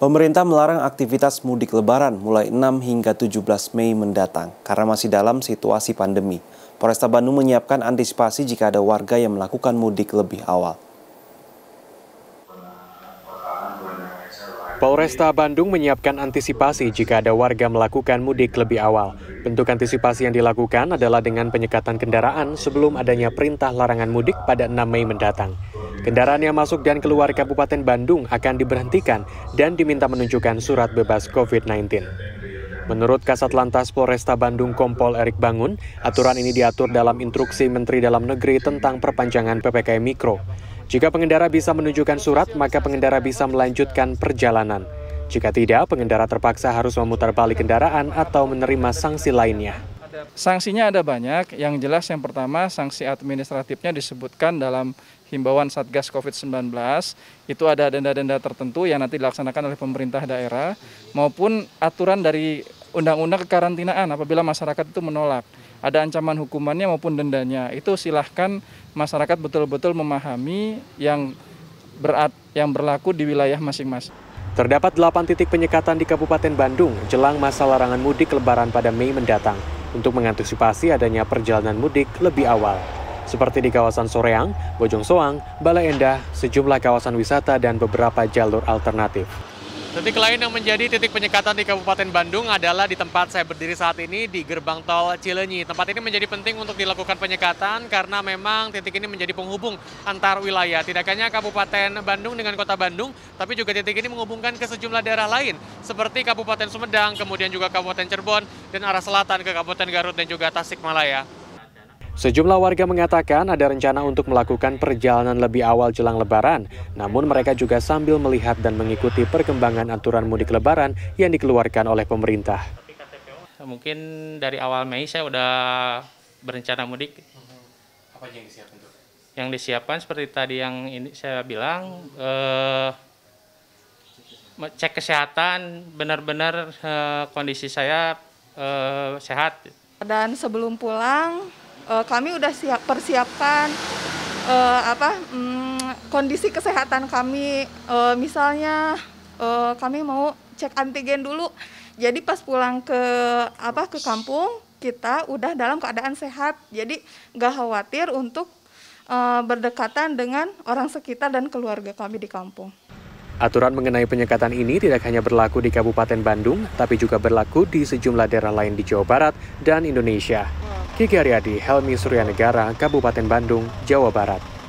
Pemerintah melarang aktivitas mudik lebaran mulai 6 hingga 17 Mei mendatang karena masih dalam situasi pandemi. Polresta Bandung menyiapkan antisipasi jika ada warga yang melakukan mudik lebih awal. Polresta Bandung menyiapkan antisipasi jika ada warga melakukan mudik lebih awal. Bentuk antisipasi yang dilakukan adalah dengan penyekatan kendaraan sebelum adanya perintah larangan mudik pada 6 Mei mendatang. Kendaraan yang masuk dan keluar Kabupaten Bandung akan diberhentikan dan diminta menunjukkan surat bebas COVID-19. Menurut Kasat Lantas Polresta Bandung Kompol Erik Bangun, aturan ini diatur dalam instruksi Menteri Dalam Negeri tentang perpanjangan PPKM Mikro. Jika pengendara bisa menunjukkan surat, maka pengendara bisa melanjutkan perjalanan. Jika tidak, pengendara terpaksa harus memutar balik kendaraan atau menerima sanksi lainnya. Sanksinya ada banyak, yang jelas yang pertama sanksi administratifnya disebutkan dalam himbauan Satgas COVID-19, itu ada denda-denda tertentu yang nanti dilaksanakan oleh pemerintah daerah, maupun aturan dari undang-undang kekarantinaan apabila masyarakat itu menolak. Ada ancaman hukumannya maupun dendanya, itu silahkan masyarakat betul-betul memahami yang berat yang berlaku di wilayah masing-masing. Terdapat 8 titik penyekatan di Kabupaten Bandung jelang masa larangan mudik lebaran pada Mei mendatang untuk mengantisipasi adanya perjalanan mudik lebih awal. Seperti di kawasan Soreang, Bojong Soang, Balai Endah, sejumlah kawasan wisata dan beberapa jalur alternatif. Titik lain yang menjadi titik penyekatan di Kabupaten Bandung adalah di tempat saya berdiri saat ini di gerbang tol Cilenyi. Tempat ini menjadi penting untuk dilakukan penyekatan karena memang titik ini menjadi penghubung antar wilayah. Tidak hanya Kabupaten Bandung dengan Kota Bandung, tapi juga titik ini menghubungkan ke sejumlah daerah lain seperti Kabupaten Sumedang, kemudian juga Kabupaten Cirebon dan arah selatan ke Kabupaten Garut dan juga Tasikmalaya. Sejumlah warga mengatakan ada rencana untuk melakukan perjalanan lebih awal jelang Lebaran, namun mereka juga sambil melihat dan mengikuti perkembangan aturan mudik Lebaran yang dikeluarkan oleh pemerintah. Mungkin dari awal Mei saya udah berencana mudik. Apa yang disiapkan? Yang disiapkan seperti tadi yang ini saya bilang, eh, cek kesehatan benar-benar eh, kondisi saya eh, sehat. Dan sebelum pulang uh, kami udah siap persiapkan uh, apa um, kondisi kesehatan kami uh, misalnya uh, kami mau cek antigen dulu jadi pas pulang ke apa ke kampung kita udah dalam keadaan sehat jadi nggak khawatir untuk berdekatan dengan orang sekitar dan keluarga kami di kampung. Aturan mengenai penyekatan ini tidak hanya berlaku di Kabupaten Bandung, tapi juga berlaku di sejumlah daerah lain di Jawa Barat dan Indonesia. Kiki Aryadi, Helmi Suryanegara, Kabupaten Bandung, Jawa Barat.